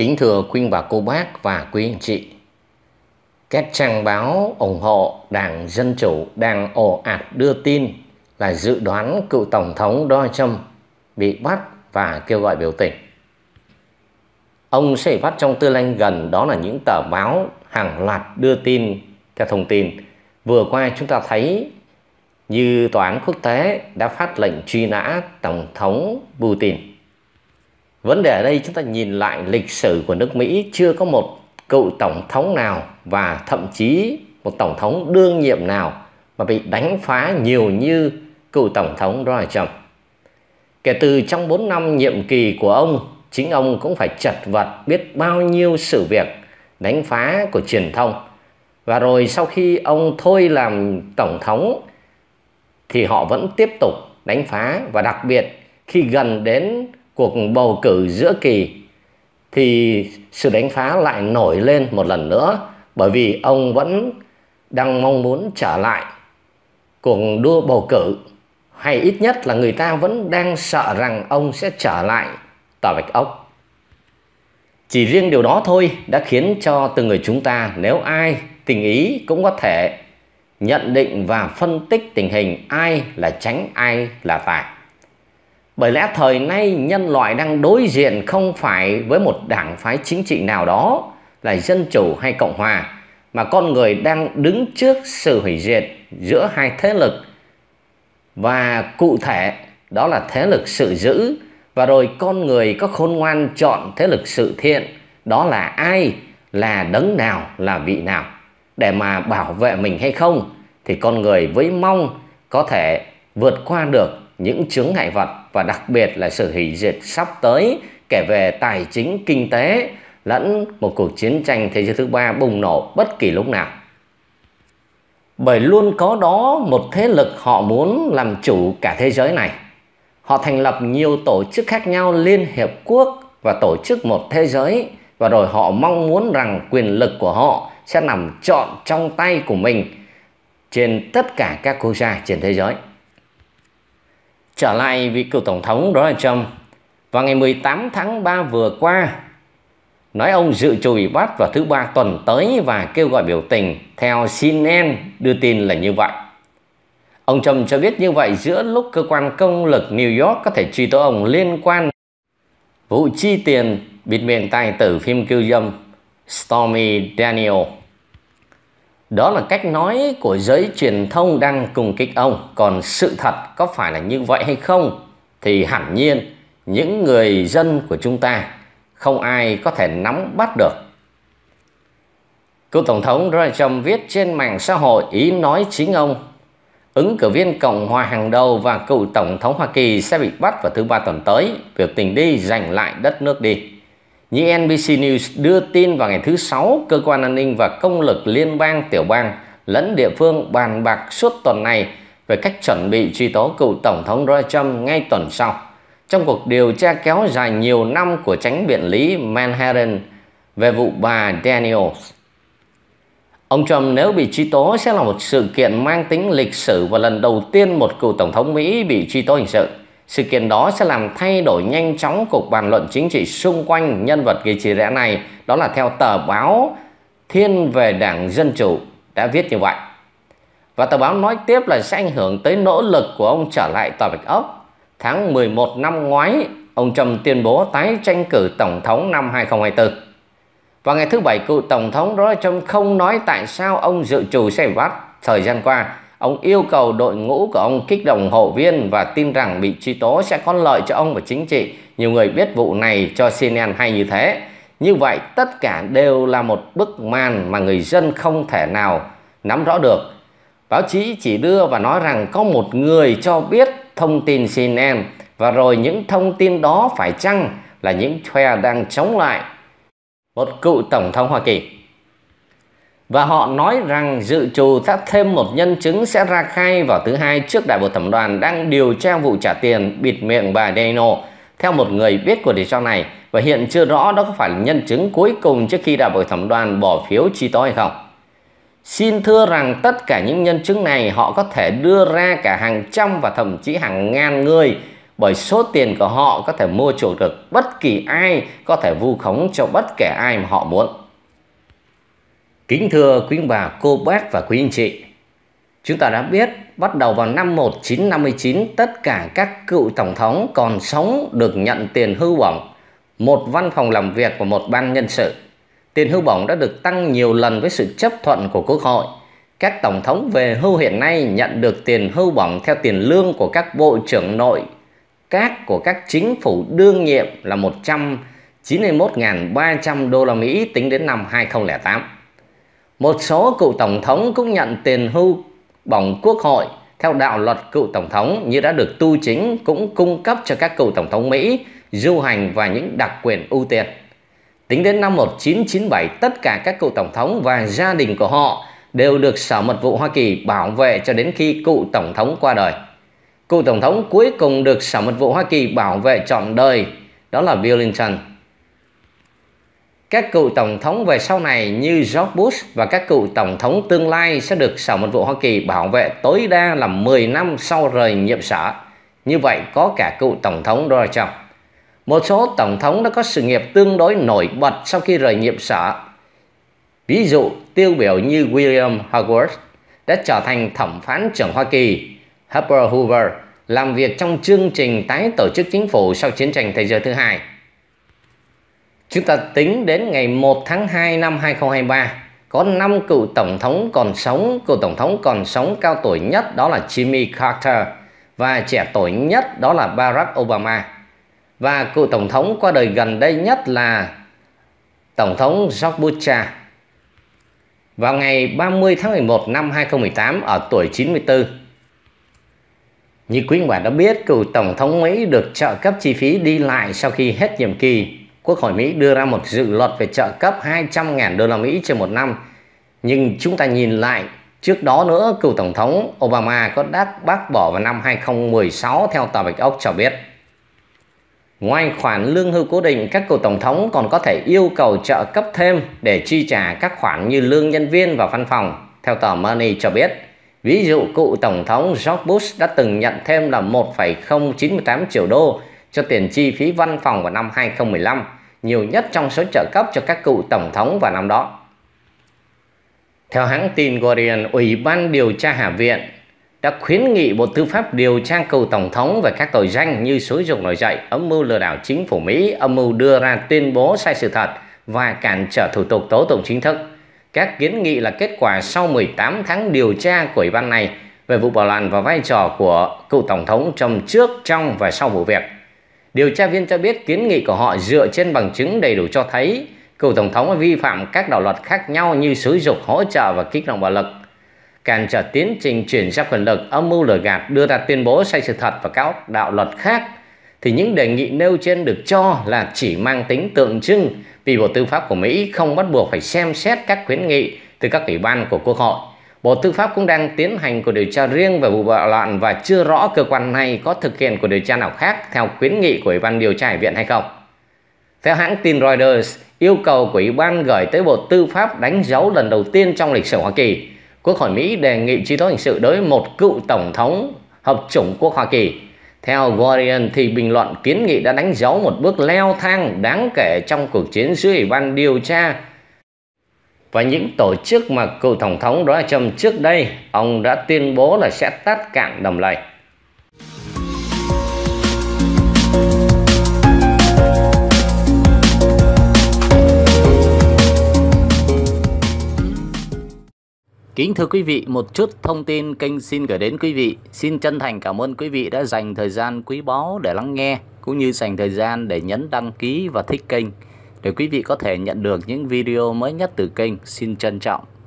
Kính thưa quý bà cô bác và quý anh chị, các trang báo ủng hộ Đảng Dân Chủ đang ồ ạt đưa tin là dự đoán cựu Tổng thống Donald Trump bị bắt và kêu gọi biểu tình. Ông sẽ bị bắt trong tương lai gần đó là những tờ báo hàng loạt đưa tin theo thông tin. Vừa qua chúng ta thấy như Tòa án quốc tế đã phát lệnh truy nã Tổng thống Putin vấn đề ở đây chúng ta nhìn lại lịch sử của nước mỹ chưa có một cựu tổng thống nào và thậm chí một tổng thống đương nhiệm nào mà bị đánh phá nhiều như cựu tổng thống Donald Trump. Kể từ trong 4 năm nhiệm kỳ của ông, chính ông cũng phải chật vật biết bao nhiêu sự việc đánh phá của truyền thông. Và rồi sau khi ông thôi làm tổng thống thì họ vẫn tiếp tục đánh phá và đặc biệt khi gần đến cuộc bầu cử giữa kỳ thì sự đánh phá lại nổi lên một lần nữa bởi vì ông vẫn đang mong muốn trở lại cuộc đua bầu cử hay ít nhất là người ta vẫn đang sợ rằng ông sẽ trở lại tòa bạch ốc chỉ riêng điều đó thôi đã khiến cho từng người chúng ta nếu ai tình ý cũng có thể nhận định và phân tích tình hình ai là tránh ai là tài bởi lẽ thời nay nhân loại đang đối diện không phải với một đảng phái chính trị nào đó là dân chủ hay cộng hòa mà con người đang đứng trước sự hủy diệt giữa hai thế lực và cụ thể đó là thế lực sự dữ và rồi con người có khôn ngoan chọn thế lực sự thiện đó là ai là đấng nào là vị nào để mà bảo vệ mình hay không thì con người với mong có thể vượt qua được những chướng ngại vật và đặc biệt là sự hủy diệt sắp tới kể về tài chính, kinh tế lẫn một cuộc chiến tranh thế giới thứ ba bùng nổ bất kỳ lúc nào. Bởi luôn có đó một thế lực họ muốn làm chủ cả thế giới này. Họ thành lập nhiều tổ chức khác nhau Liên Hiệp Quốc và tổ chức một thế giới và rồi họ mong muốn rằng quyền lực của họ sẽ nằm trọn trong tay của mình trên tất cả các quốc gia trên thế giới trở lại vị cựu tổng thống Donald Trump vào ngày 18 tháng 3 vừa qua nói ông dự trù bị bắt vào thứ ba tuần tới và kêu gọi biểu tình theo CNN đưa tin là như vậy. Ông Trump cho biết như vậy giữa lúc cơ quan công lực New York có thể truy tố ông liên quan vụ chi tiền bịt miệng tài tử phim kiêu dâm Stormy Daniel đó là cách nói của giới truyền thông đang cùng kích ông còn sự thật có phải là như vậy hay không thì hẳn nhiên những người dân của chúng ta không ai có thể nắm bắt được cựu tổng thống donald trump viết trên mạng xã hội ý nói chính ông ứng cử viên cộng hòa hàng đầu và cựu tổng thống hoa kỳ sẽ bị bắt vào thứ ba tuần tới biểu tình đi giành lại đất nước đi như NBC News đưa tin vào ngày thứ Sáu, Cơ quan An ninh và Công lực Liên bang Tiểu bang lẫn địa phương bàn bạc suốt tuần này về cách chuẩn bị truy tố cựu Tổng thống Donald Trump ngay tuần sau. Trong cuộc điều tra kéo dài nhiều năm của tránh biện lý Manhattan về vụ bà Daniels. Ông Trump nếu bị truy tố sẽ là một sự kiện mang tính lịch sử và lần đầu tiên một cựu Tổng thống Mỹ bị truy tố hình sự. Sự kiện đó sẽ làm thay đổi nhanh chóng cuộc bàn luận chính trị xung quanh nhân vật gây chia rẽ này. Đó là theo tờ báo Thiên về Đảng Dân Chủ đã viết như vậy. Và tờ báo nói tiếp là sẽ ảnh hưởng tới nỗ lực của ông trở lại Tòa Bạch Ốc. Tháng 11 năm ngoái, ông Trump tuyên bố tái tranh cử Tổng thống năm 2024. Vào ngày thứ Bảy, cựu Tổng thống Donald Trump không nói tại sao ông dự trù sẽ bắt thời gian qua Ông yêu cầu đội ngũ của ông kích động hộ viên và tin rằng bị truy tố sẽ có lợi cho ông và chính trị. Nhiều người biết vụ này cho CNN hay như thế. Như vậy tất cả đều là một bức màn mà người dân không thể nào nắm rõ được. Báo chí chỉ đưa và nói rằng có một người cho biết thông tin CNN và rồi những thông tin đó phải chăng là những phe đang chống lại một cựu tổng thống Hoa Kỳ và họ nói rằng dự trù ta thêm một nhân chứng sẽ ra khai vào thứ hai trước đại bộ thẩm đoàn đang điều tra vụ trả tiền bịt miệng bà Deno theo một người biết của đề do này và hiện chưa rõ đó có phải là nhân chứng cuối cùng trước khi đại hội thẩm đoàn bỏ phiếu chi tố hay không. Xin thưa rằng tất cả những nhân chứng này họ có thể đưa ra cả hàng trăm và thậm chí hàng ngàn người bởi số tiền của họ có thể mua chuộc được bất kỳ ai có thể vu khống cho bất kể ai mà họ muốn. Kính thưa quý bà, cô bác và quý anh chị, chúng ta đã biết bắt đầu vào năm 1959 tất cả các cựu tổng thống còn sống được nhận tiền hưu bổng, một văn phòng làm việc và một ban nhân sự. Tiền hưu bổng đã được tăng nhiều lần với sự chấp thuận của Quốc hội. Các tổng thống về hưu hiện nay nhận được tiền hưu bổng theo tiền lương của các bộ trưởng nội các của các chính phủ đương nhiệm là 191.300 đô la Mỹ tính đến năm 2008. Một số cựu tổng thống cũng nhận tiền hưu bổng quốc hội theo đạo luật cựu tổng thống như đã được tu chính cũng cung cấp cho các cựu tổng thống Mỹ du hành và những đặc quyền ưu tiên. Tính đến năm 1997, tất cả các cựu tổng thống và gia đình của họ đều được Sở Mật vụ Hoa Kỳ bảo vệ cho đến khi cựu tổng thống qua đời. Cựu tổng thống cuối cùng được Sở Mật vụ Hoa Kỳ bảo vệ trọn đời đó là Bill Clinton các cựu tổng thống về sau này như George Bush và các cựu tổng thống tương lai sẽ được Sở Mật vụ Hoa Kỳ bảo vệ tối đa là 10 năm sau rời nhiệm sở. Như vậy có cả cựu tổng thống Donald Trump. Một số tổng thống đã có sự nghiệp tương đối nổi bật sau khi rời nhiệm sở. Ví dụ tiêu biểu như William Howard đã trở thành thẩm phán trưởng Hoa Kỳ, Herbert Hoover làm việc trong chương trình tái tổ chức chính phủ sau chiến tranh thế giới thứ hai Chúng ta tính đến ngày 1 tháng 2 năm 2023 có 5 cựu tổng thống còn sống, cựu tổng thống còn sống cao tuổi nhất đó là Jimmy Carter và trẻ tuổi nhất đó là Barack Obama. Và cựu tổng thống qua đời gần đây nhất là tổng thống George Bush Vào ngày 30 tháng 11 năm 2018 ở tuổi 94. Như quý bạn đã biết, cựu tổng thống Mỹ được trợ cấp chi phí đi lại sau khi hết nhiệm kỳ Quốc hội Mỹ đưa ra một dự luật về trợ cấp 200.000 đô la Mỹ trên một năm. Nhưng chúng ta nhìn lại, trước đó nữa cựu Tổng thống Obama có đã bác bỏ vào năm 2016 theo Tòa Bạch Ốc cho biết. Ngoài khoản lương hưu cố định, các cựu tổng thống còn có thể yêu cầu trợ cấp thêm để chi trả các khoản như lương nhân viên và văn phòng, theo tờ Money cho biết. Ví dụ, cựu tổng thống George Bush đã từng nhận thêm là 1,098 triệu đô cho tiền chi phí văn phòng vào năm 2015, nhiều nhất trong số trợ cấp cho các cựu tổng thống vào năm đó. Theo hãng tin Guardian, Ủy ban điều tra Hạ viện đã khuyến nghị Bộ Tư pháp điều tra cựu tổng thống về các tội danh như xúi dục nổi dậy, âm mưu lừa đảo chính phủ Mỹ, âm mưu đưa ra tuyên bố sai sự thật và cản trở thủ tục tố tụng chính thức. Các kiến nghị là kết quả sau 18 tháng điều tra của ủy ban này về vụ bạo loạn và vai trò của cựu tổng thống trong trước, trong và sau vụ việc điều tra viên cho biết kiến nghị của họ dựa trên bằng chứng đầy đủ cho thấy cựu tổng thống vi phạm các đạo luật khác nhau như sử dụng hỗ trợ và kích động bạo lực cản trở tiến trình chuyển giao quyền lực âm mưu lừa gạt đưa ra tuyên bố sai sự thật và các đạo luật khác thì những đề nghị nêu trên được cho là chỉ mang tính tượng trưng vì Bộ Tư pháp của Mỹ không bắt buộc phải xem xét các khuyến nghị từ các ủy ban của Quốc hội. Bộ Tư pháp cũng đang tiến hành cuộc điều tra riêng về vụ bạo loạn và chưa rõ cơ quan này có thực hiện cuộc điều tra nào khác theo khuyến nghị của Ủy ban điều tra viện hay không. Theo hãng tin Reuters, yêu cầu của Ủy ban gửi tới Bộ Tư pháp đánh dấu lần đầu tiên trong lịch sử Hoa Kỳ. Quốc hội Mỹ đề nghị truy tố hình sự đối một cựu tổng thống hợp chủng quốc Hoa Kỳ. Theo Guardian thì bình luận kiến nghị đã đánh dấu một bước leo thang đáng kể trong cuộc chiến giữa Ủy ban điều tra và những tổ chức mà cựu tổng thống Donald Trump trước đây ông đã tuyên bố là sẽ tát cạn đầm lầy. Kính thưa quý vị, một chút thông tin kênh xin gửi đến quý vị. Xin chân thành cảm ơn quý vị đã dành thời gian quý báu để lắng nghe, cũng như dành thời gian để nhấn đăng ký và thích kênh. Để quý vị có thể nhận được những video mới nhất từ kênh, xin trân trọng